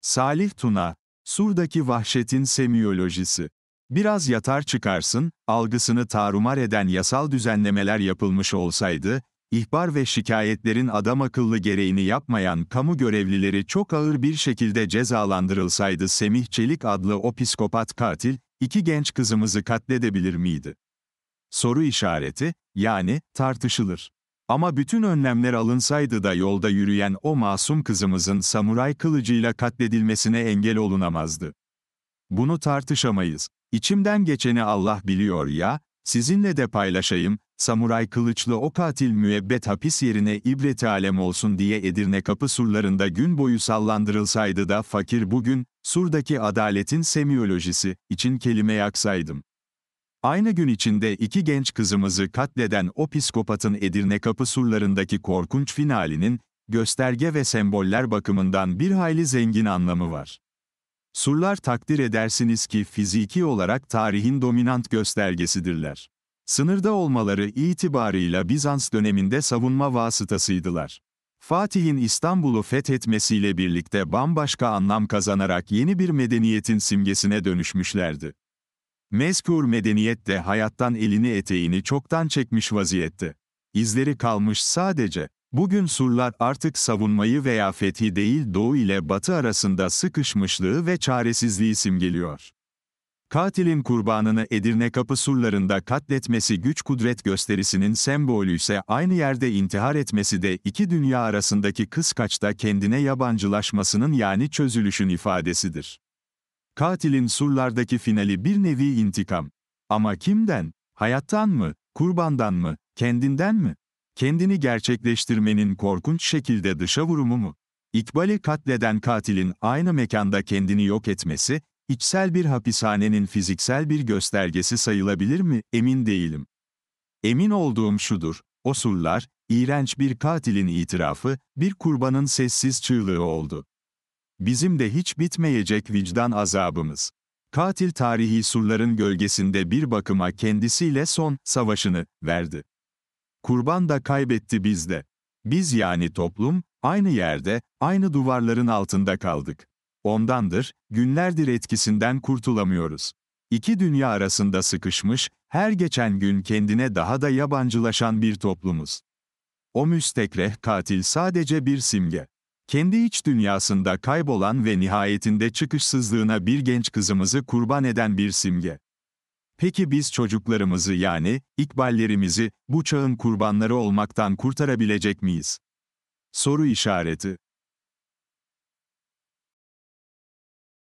Salih Tuna, Sur'daki vahşetin semiyolojisi. Biraz yatar çıkarsın, algısını tarumar eden yasal düzenlemeler yapılmış olsaydı, ihbar ve şikayetlerin adam akıllı gereğini yapmayan kamu görevlileri çok ağır bir şekilde cezalandırılsaydı Semih Çelik adlı o psikopat katil, iki genç kızımızı katledebilir miydi? Soru işareti, yani tartışılır. Ama bütün önlemler alınsaydı da yolda yürüyen o masum kızımızın samuray kılıcıyla katledilmesine engel olunamazdı. Bunu tartışamayız. İçimden geçeni Allah biliyor ya, sizinle de paylaşayım, samuray kılıçlı o katil müebbet hapis yerine ibret alem olsun diye Edirne kapı surlarında gün boyu sallandırılsaydı da fakir bugün, surdaki adaletin semiyolojisi için kelime yaksaydım. Aynı gün içinde iki genç kızımızı katleden o psikopatın Edirne kapı surlarındaki korkunç finalinin, gösterge ve semboller bakımından bir hayli zengin anlamı var. Surlar takdir edersiniz ki fiziki olarak tarihin dominant göstergesidirler. Sınırda olmaları itibarıyla Bizans döneminde savunma vasıtasıydılar. Fatih'in İstanbul'u fethetmesiyle birlikte bambaşka anlam kazanarak yeni bir medeniyetin simgesine dönüşmüşlerdi. Mezkur medeniyet de hayattan elini eteğini çoktan çekmiş vaziyette. İzleri kalmış sadece. Bugün surlar artık savunmayı veya fethi değil doğu ile batı arasında sıkışmışlığı ve çaresizliği simgeliyor. Katilin kurbanını Edirne kapı surlarında katletmesi güç kudret gösterisinin sembolü ise aynı yerde intihar etmesi de iki dünya arasındaki kıskaçta kendine yabancılaşmasının yani çözülüşün ifadesidir. Katilin surlardaki finali bir nevi intikam. Ama kimden? Hayattan mı? Kurbandan mı? Kendinden mi? Kendini gerçekleştirmenin korkunç şekilde dışa vurumu mu? İkbal'i katleden katilin aynı mekanda kendini yok etmesi, içsel bir hapishanenin fiziksel bir göstergesi sayılabilir mi, emin değilim. Emin olduğum şudur, o surlar, iğrenç bir katilin itirafı, bir kurbanın sessiz çığlığı oldu. Bizim de hiç bitmeyecek vicdan azabımız. Katil tarihi surların gölgesinde bir bakıma kendisiyle son savaşını verdi. Kurban da kaybetti bizde. Biz yani toplum, aynı yerde, aynı duvarların altında kaldık. Ondandır, günlerdir etkisinden kurtulamıyoruz. İki dünya arasında sıkışmış, her geçen gün kendine daha da yabancılaşan bir toplumuz. O müstekreh katil sadece bir simge kendi iç dünyasında kaybolan ve nihayetinde çıkışsızlığına bir genç kızımızı kurban eden bir simge. Peki biz çocuklarımızı yani, ikballerimizi, bu çağın kurbanları olmaktan kurtarabilecek miyiz? Soru işareti.